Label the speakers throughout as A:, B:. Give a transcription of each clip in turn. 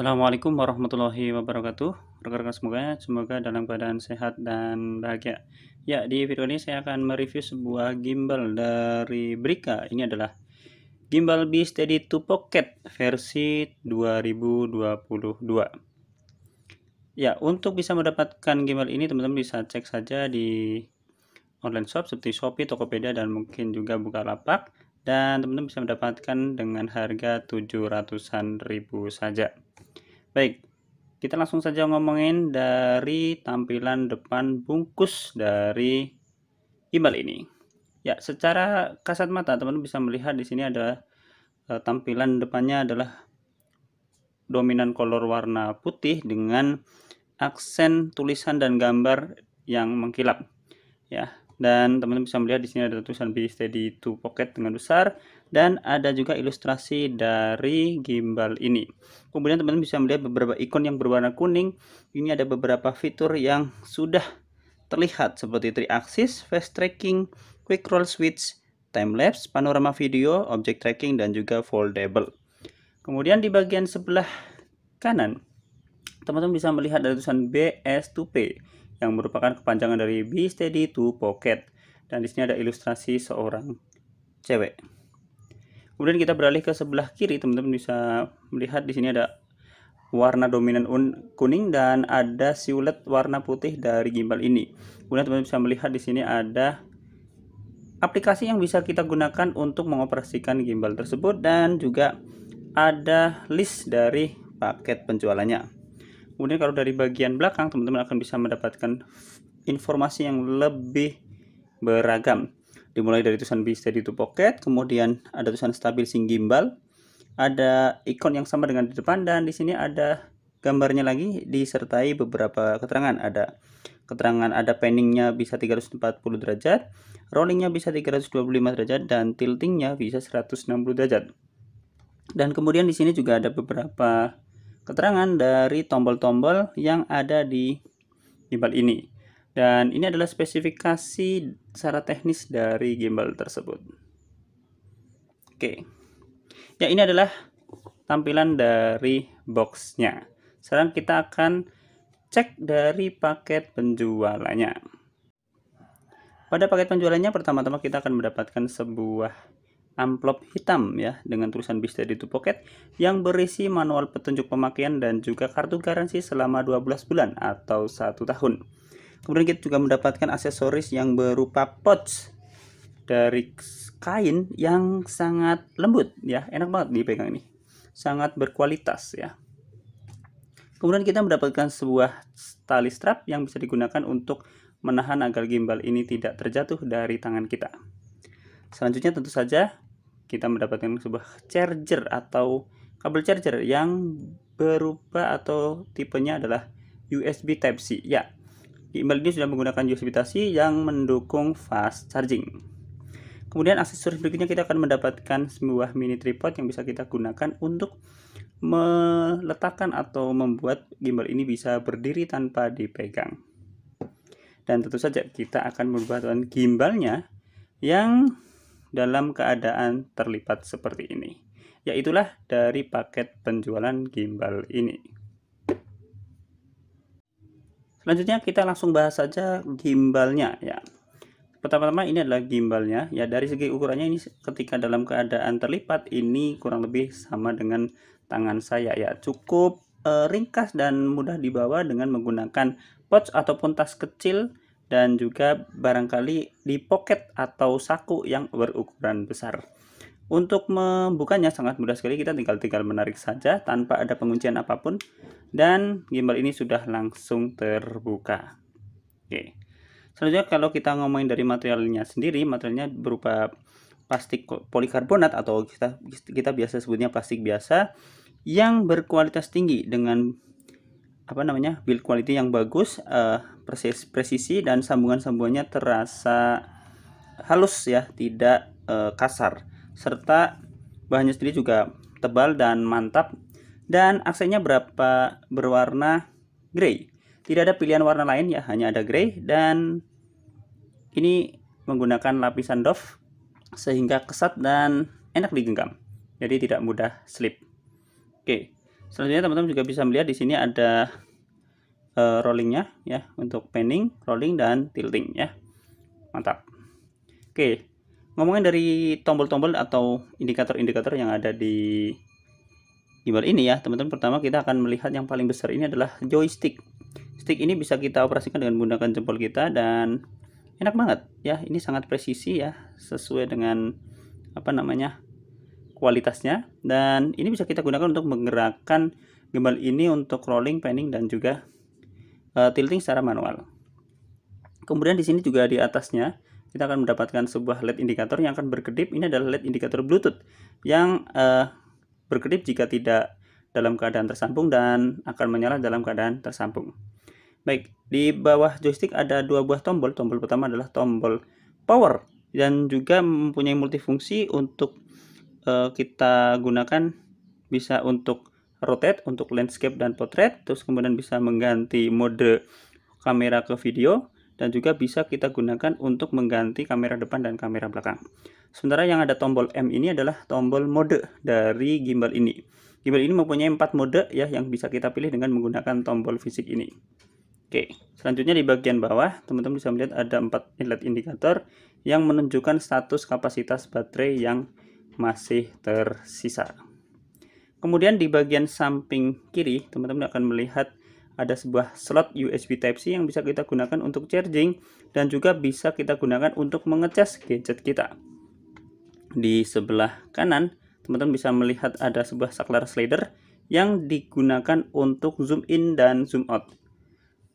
A: Assalamualaikum warahmatullahi wabarakatuh. Rekan-rekan semuanya, semoga dalam keadaan sehat dan bahagia. Ya, di video ini saya akan mereview sebuah gimbal dari Brika. Ini adalah gimbal B Steady 2 Pocket versi 2022. Ya, untuk bisa mendapatkan gimbal ini teman-teman bisa cek saja di online shop seperti Shopee, Tokopedia dan mungkin juga Bukalapak dan teman-teman bisa mendapatkan dengan harga 700-an ribu saja. Baik, kita langsung saja ngomongin dari tampilan depan bungkus dari email ini. Ya, secara kasat mata teman-teman bisa melihat di sini ada e, tampilan depannya adalah dominan kolor warna putih dengan aksen tulisan dan gambar yang mengkilap. Ya, dan teman-teman bisa melihat di sini ada tulisan Be Steady to Pocket dengan besar dan ada juga ilustrasi dari gimbal ini kemudian teman-teman bisa melihat beberapa ikon yang berwarna kuning ini ada beberapa fitur yang sudah terlihat seperti triaksis, face tracking, quick roll switch, time lapse, panorama video, object tracking, dan juga foldable. Kemudian di bagian sebelah kanan, teman-teman bisa melihat ada tulisan BS2P yang merupakan kepanjangan dari Be Steady to Pocket. Dan di sini ada ilustrasi seorang cewek. Kemudian kita beralih ke sebelah kiri, teman-teman bisa melihat di sini ada warna dominan kuning dan ada siulet warna putih dari gimbal ini. Kemudian teman-teman bisa melihat di sini ada aplikasi yang bisa kita gunakan untuk mengoperasikan gimbal tersebut dan juga ada list dari paket penjualannya. Kemudian kalau dari bagian belakang teman-teman akan bisa mendapatkan informasi yang lebih beragam dimulai dari tulisan bisa di to Pocket, kemudian ada tulisan stabil sing Gimbal, ada ikon yang sama dengan di depan dan di sini ada gambarnya lagi disertai beberapa keterangan. Ada keterangan ada panningnya bisa 340 derajat, rollingnya bisa 325 derajat dan tiltingnya bisa 160 derajat. Dan kemudian di sini juga ada beberapa keterangan dari tombol-tombol yang ada di gimbal ini. Dan ini adalah spesifikasi secara teknis dari gimbal tersebut. Oke. Ya, ini adalah tampilan dari boxnya. Sekarang kita akan cek dari paket penjualannya. Pada paket penjualannya pertama-tama kita akan mendapatkan sebuah amplop hitam ya dengan tulisan bisa di Pocket yang berisi manual petunjuk pemakaian dan juga kartu garansi selama 12 bulan atau satu tahun kemudian kita juga mendapatkan aksesoris yang berupa pouch dari kain yang sangat lembut ya enak banget dipegang ini sangat berkualitas ya kemudian kita mendapatkan sebuah tali strap yang bisa digunakan untuk menahan agar gimbal ini tidak terjatuh dari tangan kita selanjutnya tentu saja kita mendapatkan sebuah charger atau kabel charger yang berupa atau tipenya adalah USB Type C ya gimbal ini sudah menggunakan USB-C yang mendukung fast charging. Kemudian aksesoris berikutnya kita akan mendapatkan sebuah mini tripod yang bisa kita gunakan untuk meletakkan atau membuat gimbal ini bisa berdiri tanpa dipegang. Dan tentu saja kita akan membuat gimbalnya yang dalam keadaan terlipat seperti ini. Yaitulah dari paket penjualan gimbal ini. Selanjutnya kita langsung bahas saja gimbalnya ya. Pertama-tama ini adalah gimbalnya ya dari segi ukurannya ini ketika dalam keadaan terlipat ini kurang lebih sama dengan tangan saya ya. Cukup e, ringkas dan mudah dibawa dengan menggunakan pouch ataupun tas kecil dan juga barangkali di pocket atau saku yang berukuran besar. Untuk membukanya sangat mudah sekali, kita tinggal-tinggal menarik saja tanpa ada penguncian apapun. Dan gimbal ini sudah langsung terbuka. Oke. Selanjutnya kalau kita ngomongin dari materialnya sendiri, materialnya berupa plastik polikarbonat atau kita, kita biasa sebutnya plastik biasa yang berkualitas tinggi dengan apa namanya build quality yang bagus, uh, eh, presis, presisi dan sambungan-sambungannya terasa halus ya, tidak uh, kasar serta bahannya sendiri juga tebal dan mantap dan aksennya berapa berwarna grey tidak ada pilihan warna lain ya hanya ada grey dan ini menggunakan lapisan doff sehingga kesat dan enak digenggam jadi tidak mudah slip oke selanjutnya teman-teman juga bisa melihat di sini ada uh, rollingnya ya untuk panning rolling dan tilting ya mantap oke ngomongin dari tombol-tombol atau indikator-indikator yang ada di gimbal ini ya teman-teman pertama kita akan melihat yang paling besar ini adalah joystick stick ini bisa kita operasikan dengan menggunakan jempol kita dan enak banget ya ini sangat presisi ya sesuai dengan apa namanya kualitasnya dan ini bisa kita gunakan untuk menggerakkan gimbal ini untuk rolling, panning dan juga uh, tilting secara manual. Kemudian di sini juga di atasnya kita akan mendapatkan sebuah LED indikator yang akan berkedip. Ini adalah LED indikator Bluetooth yang uh, berkedip jika tidak dalam keadaan tersambung dan akan menyala dalam keadaan tersambung. Baik, di bawah joystick ada dua buah tombol. Tombol pertama adalah tombol power dan juga mempunyai multifungsi untuk uh, kita gunakan bisa untuk rotate untuk landscape dan portrait, terus kemudian bisa mengganti mode kamera ke video, dan juga bisa kita gunakan untuk mengganti kamera depan dan kamera belakang. Sementara yang ada tombol M ini adalah tombol mode dari gimbal ini. Gimbal ini mempunyai empat mode ya yang bisa kita pilih dengan menggunakan tombol fisik ini. Oke, selanjutnya di bagian bawah teman-teman bisa melihat ada empat inlet indikator yang menunjukkan status kapasitas baterai yang masih tersisa. Kemudian di bagian samping kiri, teman-teman akan melihat ada sebuah slot USB Type-C yang bisa kita gunakan untuk charging dan juga bisa kita gunakan untuk mengecas gadget kita. Di sebelah kanan, teman-teman bisa melihat ada sebuah saklar slider yang digunakan untuk zoom in dan zoom out.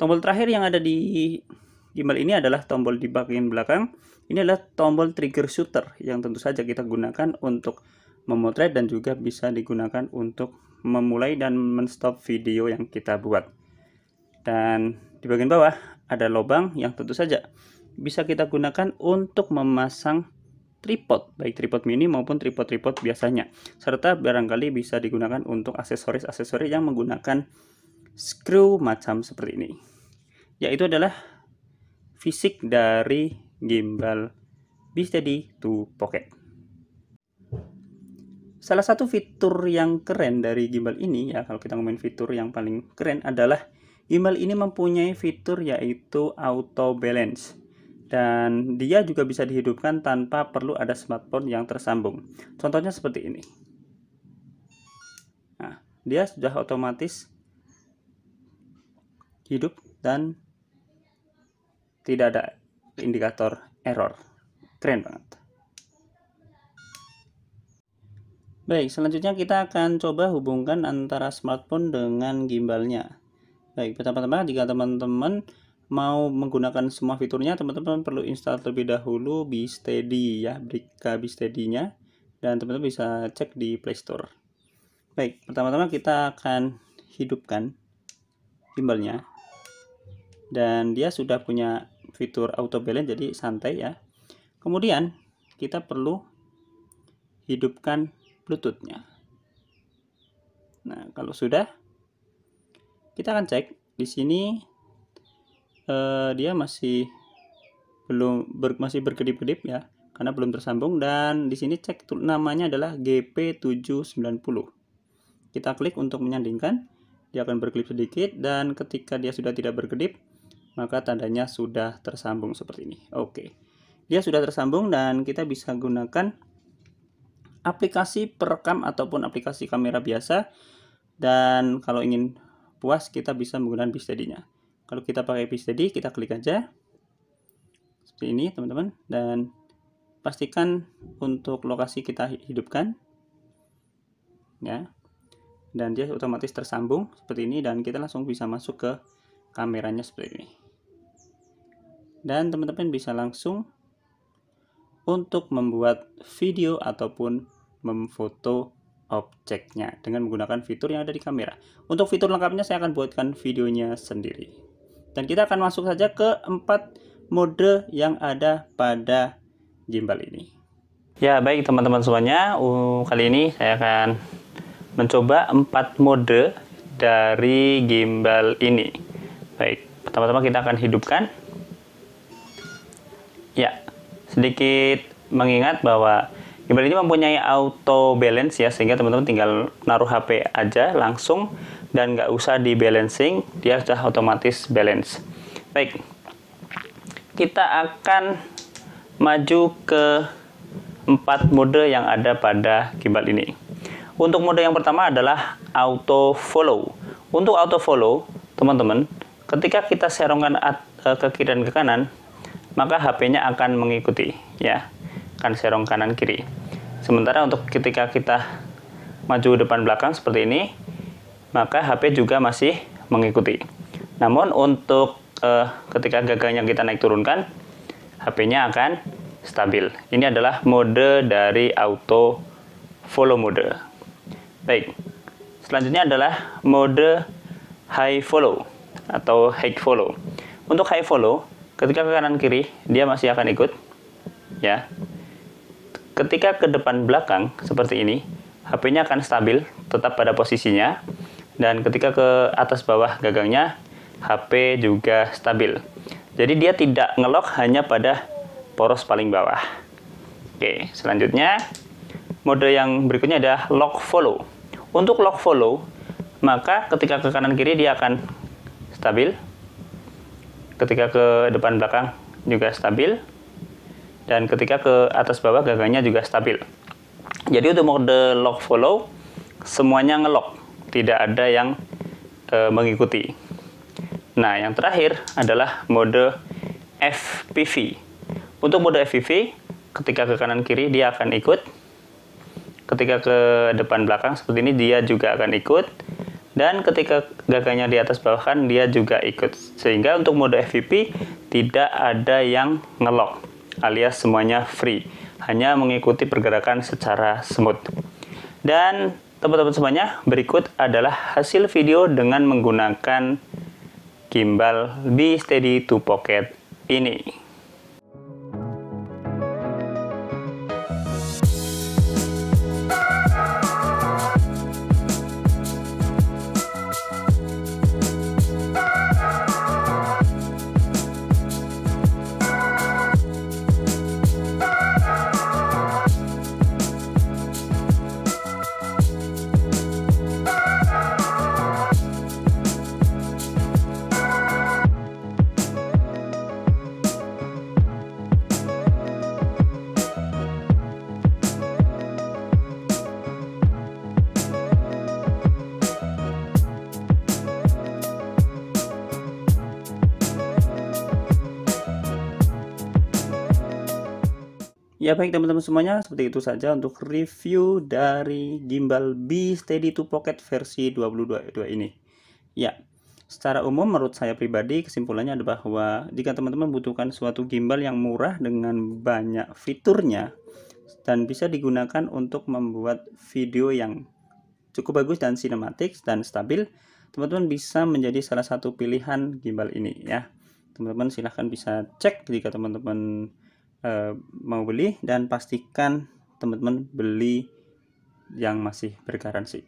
A: Tombol terakhir yang ada di gimbal ini adalah tombol di bagian belakang. Ini adalah tombol trigger shooter yang tentu saja kita gunakan untuk memotret dan juga bisa digunakan untuk memulai dan menstop video yang kita buat. Dan di bagian bawah ada lubang yang tentu saja bisa kita gunakan untuk memasang tripod, baik tripod mini maupun tripod-tripod biasanya. Serta barangkali bisa digunakan untuk aksesoris-aksesoris yang menggunakan screw macam seperti ini. Yaitu adalah fisik dari gimbal bisa B-Steady 2 Pocket. Salah satu fitur yang keren dari gimbal ini ya, kalau kita ngomongin fitur yang paling keren adalah Gimbal ini mempunyai fitur yaitu auto balance dan dia juga bisa dihidupkan tanpa perlu ada smartphone yang tersambung. Contohnya seperti ini. Nah, dia sudah otomatis hidup dan tidak ada indikator error. Keren banget. Baik, selanjutnya kita akan coba hubungkan antara smartphone dengan gimbalnya. Baik, pertama-tama jika teman-teman mau menggunakan semua fiturnya, teman-teman perlu install terlebih dahulu BeSteady ya, Brika BeSteady-nya. Dan teman-teman bisa cek di Playstore Baik, pertama-tama kita akan hidupkan gimbalnya. Dan dia sudah punya fitur auto balance jadi santai ya. Kemudian kita perlu hidupkan Bluetoothnya. Nah, kalau sudah kita akan cek di sini uh, dia masih belum ber, masih berkedip-kedip ya karena belum tersambung dan di sini cek namanya adalah GP790. Kita klik untuk menyandingkan, dia akan berkedip sedikit dan ketika dia sudah tidak berkedip maka tandanya sudah tersambung seperti ini. Oke. Dia sudah tersambung dan kita bisa gunakan aplikasi perekam ataupun aplikasi kamera biasa dan kalau ingin puas kita bisa menggunakan bis nya Kalau kita pakai tadi, kita klik aja. Seperti ini, teman-teman. Dan pastikan untuk lokasi kita hidupkan. Ya. Dan dia otomatis tersambung seperti ini dan kita langsung bisa masuk ke kameranya seperti ini. Dan teman-teman bisa langsung untuk membuat video ataupun memfoto objeknya dengan menggunakan fitur yang ada di kamera. Untuk fitur lengkapnya saya akan buatkan videonya sendiri. Dan kita akan masuk saja ke empat mode yang ada pada gimbal ini. Ya baik teman-teman semuanya, uh, kali ini saya akan mencoba empat mode dari gimbal ini. Baik, pertama-tama kita akan hidupkan. Ya, sedikit mengingat bahwa Gimbal ini mempunyai auto balance ya sehingga teman-teman tinggal naruh HP aja langsung dan nggak usah di balancing dia sudah otomatis balance baik kita akan maju ke empat mode yang ada pada gimbal ini untuk mode yang pertama adalah auto follow untuk auto follow teman-teman ketika kita serongkan eh, ke kiri dan ke kanan maka HP-nya akan mengikuti ya kan serong kanan kiri. Sementara untuk ketika kita maju depan belakang seperti ini, maka HP juga masih mengikuti. Namun untuk eh, ketika gagangnya kita naik turunkan, HP-nya akan stabil. Ini adalah mode dari auto follow mode. Baik. Selanjutnya adalah mode high follow atau high follow. Untuk high follow, ketika ke kanan kiri dia masih akan ikut ya. Ketika ke depan belakang seperti ini, HP-nya akan stabil, tetap pada posisinya. Dan ketika ke atas bawah gagangnya, HP juga stabil. Jadi dia tidak ngelok hanya pada poros paling bawah. Oke, selanjutnya mode yang berikutnya adalah lock follow. Untuk lock follow, maka ketika ke kanan kiri dia akan stabil. Ketika ke depan belakang juga stabil dan ketika ke atas bawah gagangnya juga stabil. Jadi untuk mode lock follow semuanya ngelock, tidak ada yang e, mengikuti. Nah, yang terakhir adalah mode FPV. Untuk mode FPV, ketika ke kanan kiri dia akan ikut. Ketika ke depan belakang seperti ini dia juga akan ikut. Dan ketika gagangnya di atas bawah kan dia juga ikut. Sehingga untuk mode FPV tidak ada yang ngelok alias semuanya free, hanya mengikuti pergerakan secara smooth. Dan teman-teman semuanya, berikut adalah hasil video dengan menggunakan gimbal B Steady 2 Pocket ini. Ya baik teman-teman semuanya, seperti itu saja untuk review dari gimbal B Steady to Pocket versi 2022 ini. Ya, secara umum menurut saya pribadi kesimpulannya adalah bahwa jika teman-teman butuhkan suatu gimbal yang murah dengan banyak fiturnya dan bisa digunakan untuk membuat video yang cukup bagus dan sinematik dan stabil, teman-teman bisa menjadi salah satu pilihan gimbal ini ya. Teman-teman silahkan bisa cek jika teman-teman Eh, mau beli dan pastikan teman-teman beli yang masih bergaransi.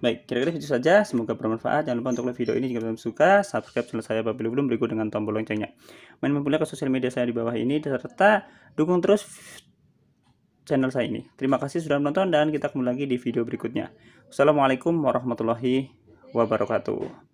A: Baik, kira-kira itu saja. Semoga bermanfaat. Jangan lupa untuk like video ini jika belum suka. Subscribe channel saya apabila belum berikut dengan tombol loncengnya. Main mempunyai ke sosial media saya di bawah ini serta dukung terus channel saya ini. Terima kasih sudah menonton dan kita ketemu lagi di video berikutnya. Assalamualaikum warahmatullahi wabarakatuh.